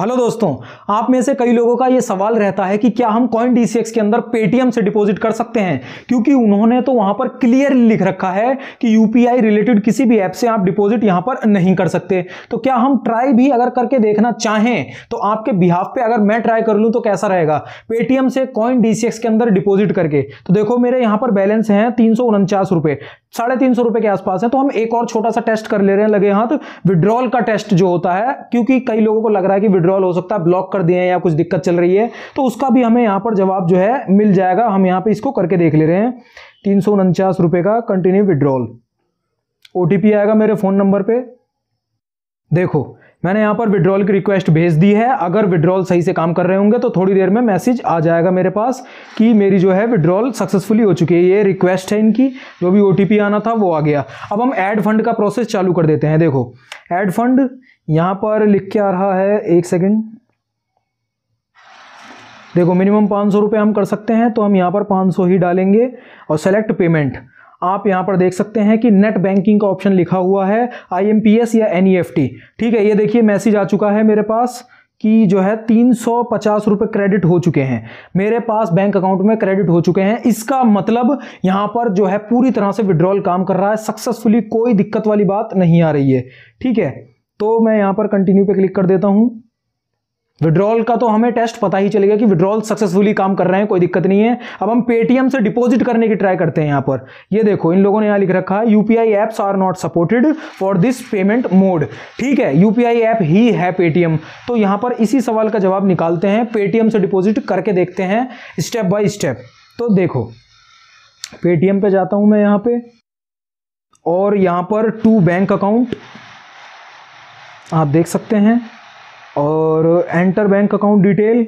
hello दोस्तों आप में से कई लोगों का ये सवाल रहता है कि क्या हम कॉइन डी के अंदर पेटीएम से डिपॉजिट कर सकते हैं क्योंकि उन्होंने तो वहां पर क्लियरली लिख रखा है कि यूपीआई रिलेटेड किसी भी ऐप से आप डिपॉजिट यहां पर नहीं कर सकते तो क्या हम ट्राई भी अगर करके देखना चाहें तो आपके बिहाफ पे अगर मैं ट्राई कर लूँ तो कैसा रहेगा पेटीएम से कॉइन डी के अंदर डिपोजिट करके तो देखो मेरे यहाँ पर बैलेंस हैं तीन सौ साढ़े तीन सौ रुपए के आसपास है तो हम एक और छोटा सा टेस्ट कर ले रहे हैं लगे हाथ तो विड्रॉल का टेस्ट जो होता है क्योंकि कई लोगों को लग रहा है कि विड्रॉल हो सकता है ब्लॉक कर दिए या कुछ दिक्कत चल रही है तो उसका भी हमें यहाँ पर जवाब जो है मिल जाएगा हम यहाँ पे इसको करके देख ले रहे हैं तीन सौ उनचास रुपये का कंटिन्यू विड्रॉल ओ आएगा मेरे फ़ोन नंबर पर देखो मैंने यहाँ पर विड्रॉल की रिक्वेस्ट भेज दी है अगर विड्रॉल सही से काम कर रहे होंगे तो थोड़ी देर में मैसेज आ जाएगा मेरे पास कि मेरी जो है विड्रॉल सक्सेसफुली हो चुकी है ये रिक्वेस्ट है इनकी जो भी ओ आना था वो आ गया अब हम ऐड फंड का प्रोसेस चालू कर देते हैं देखो ऐड फंड यहाँ पर लिख के आ रहा है एक सेकेंड देखो मिनिमम पाँच सौ रुपये हम कर सकते हैं तो हम यहाँ पर पाँच सौ ही डालेंगे और सेलेक्ट पेमेंट आप यहां पर देख सकते हैं कि नेट बैंकिंग का ऑप्शन लिखा हुआ है आईएमपीएस या एनईएफटी e ठीक है ये देखिए मैसेज आ चुका है मेरे पास कि जो है तीन सौ पचास क्रेडिट हो चुके हैं मेरे पास बैंक अकाउंट में क्रेडिट हो चुके हैं इसका मतलब यहां पर जो है पूरी तरह से विड्रॉल काम कर रहा है सक्सेसफुली कोई दिक्कत वाली बात नहीं आ रही है ठीक है तो मैं यहां पर कंटिन्यू पे क्लिक कर देता हूं विड्रॉल का तो हमें टेस्ट पता ही चलेगा कि विड्रॉल सक्सेसफुली काम कर रहे हैं कोई दिक्कत नहीं है अब हम पेटीएम से डिपॉजिट करने की ट्राई करते हैं यहाँ पर ये देखो इन लोगों ने यहाँ लिख रखा है UPI apps are not supported for this payment mode ठीक है यूपीआई ऐप ही है पेटीएम तो यहाँ पर इसी सवाल का जवाब निकालते हैं पेटीएम से डिपोजिट करके देखते हैं स्टेप बाई स्टेप तो देखो पेटीएम पे जाता हूँ मैं यहाँ पे और यहाँ पर टू बैंक अकाउंट आप देख सकते हैं और एंटर बैंक अकाउंट डिटेल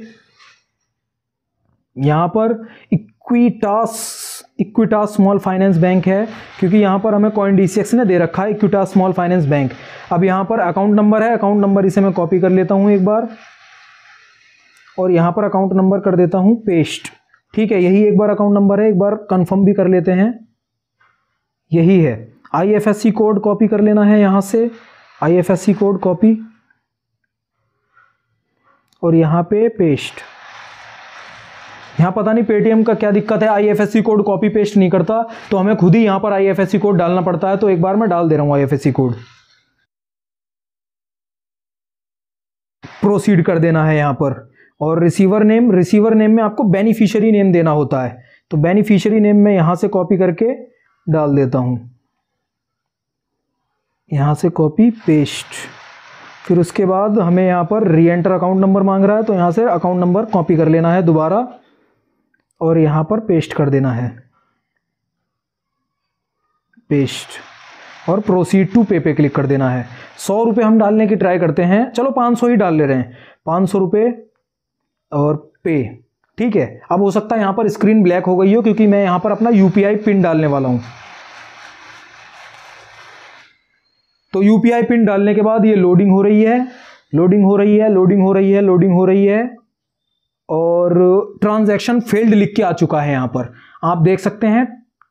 यहाँ पर Equitas Equitas small finance bank है क्योंकि यहाँ पर हमें कॉइन डी ने दे रखा है इक्विटास स्मॉल फाइनेंस बैंक अब यहाँ पर अकाउंट नंबर है अकाउंट नंबर इसे मैं कॉपी कर लेता हूँ एक बार और यहाँ पर अकाउंट नंबर कर देता हूँ पेस्ट ठीक है यही एक बार अकाउंट नंबर है एक बार कंफर्म भी कर लेते हैं यही है आईएफएससी कोड कॉपी कर लेना है यहाँ से आईएफएससी कोड कॉपी और यहाँ पे पेस्ट यहाँ पता नहीं पेटीएम का क्या दिक्कत है आईएफएससी कोड कॉपी पेस्ट नहीं करता तो हमें खुद ही यहाँ पर आईएफएससी कोड डालना पड़ता है तो एक बार मैं डाल दे रहा हूँ आईएफएससी कोड प्रोसीड कर देना है यहाँ पर और रिसीवर नेम रिसीवर नेम में आपको बेनिफिशियरी नेम देना होता है तो बेनिफिशियरी नेम में यहाँ से कॉपी करके डाल देता हूँ यहाँ से कॉपी पेस्ट फिर उसके बाद हमें यहाँ पर री एंटर अकाउंट नंबर मांग रहा है तो यहाँ से अकाउंट नंबर कॉपी कर लेना है दोबारा और यहाँ पर पेस्ट कर देना है पेस्ट और प्रोसीड टू पे पे क्लिक कर देना है सौ रुपये हम डालने की ट्राई करते हैं चलो पाँच सौ ही डाल ले रहे हैं पाँच सौ रुपये और पे ठीक है अब हो सकता है यहाँ पर स्क्रीन ब्लैक हो गई हो क्योंकि मैं यहाँ पर अपना यू पिन डालने वाला हूँ तो यू पिन डालने के बाद ये लोडिंग हो रही है लोडिंग हो रही है लोडिंग हो रही है लोडिंग हो रही है और ट्रांजैक्शन फेल्ड लिख के आ चुका है यहाँ पर आप देख सकते हैं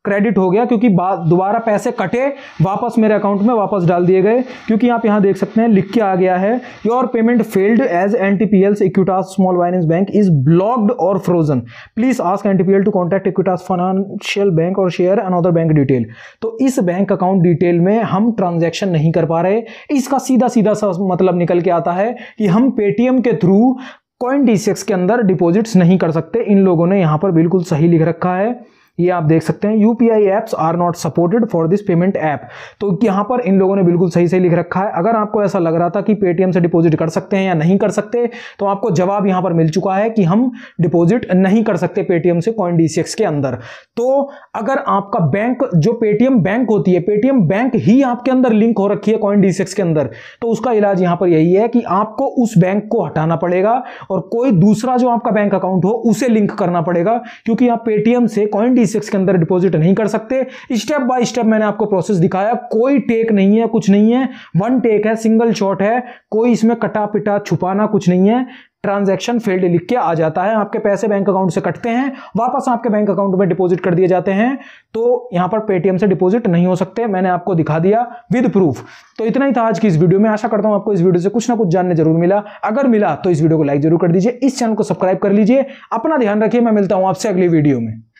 क्रेडिट हो गया क्योंकि दोबारा पैसे कटे वापस मेरे अकाउंट में वापस डाल दिए गए क्योंकि आप यहाँ देख सकते हैं लिख के आ गया है your payment failed as N T P L Equitas small finance bank is blocked और frozen please ask N T P L to contact Equitas financial bank और शेयर अदर बैंक डिटेल तो इस बैंक अकाउंट डिटेल में हम transaction नहीं कर पा रहे इसका सीधा सीधा सा मतलब निकल के आता है कि हम पेटीएम के थ्रू कॉइन डी के अंदर डिपोजिट्स नहीं कर सकते इन लोगों ने यहाँ पर बिल्कुल सही लिख रखा है ये आप देख सकते हैं U P I apps are not supported for this payment app तो यहाँ पर इन लोगों ने बिल्कुल सही सही लिख रखा है अगर आपको ऐसा लग रहा था कि पेटीएम से डिपॉजिट कर सकते हैं या नहीं कर सकते तो आपको जवाब यहाँ पर मिल चुका है कि हम डिपॉजिट नहीं कर सकते पेटीएम से कॉइन डी के अंदर तो अगर आपका बैंक जो पेटीएम बैंक होती है पेटीएम बैंक ही आपके अंदर लिंक हो रखी है कॉइन डी के अंदर तो उसका इलाज यहाँ पर यही है कि आपको उस बैंक को हटाना पड़ेगा और कोई दूसरा जो आपका बैंक अकाउंट हो उसे लिंक करना पड़ेगा क्योंकि आप पेटीएम से कॉइन डी सिक्स के अंदर डिपॉजिट नहीं कर सकते स्टेप बाय स्टेप मैंने आपको प्रोसेस दिखाया कोई टेक नहीं है कुछ नहीं है वन टेक है सिंगल शॉट है कोई इसमें कटा पिटा छुपाना कुछ नहीं है ट्रांजैक्शन फेल्ड लिख के आ जाता है आपके पैसे बैंक अकाउंट से कटते हैं वापस आपके बैंक अकाउंट में डिपॉजिट कर दिए जाते हैं तो यहां पर पेटीएम से डिपॉजिट नहीं हो सकते मैंने आपको दिखा दिया विद प्रूफ तो इतना ही था आज की इस वीडियो में आशा करता हूं आपको इस वीडियो से कुछ ना कुछ जानने जरूर मिला अगर मिला तो इस वीडियो को लाइक जरूर कर दीजिए इस चैनल को सब्सक्राइब कर लीजिए अपना ध्यान रखिए मैं मिलता हूँ आपसे अगली वीडियो में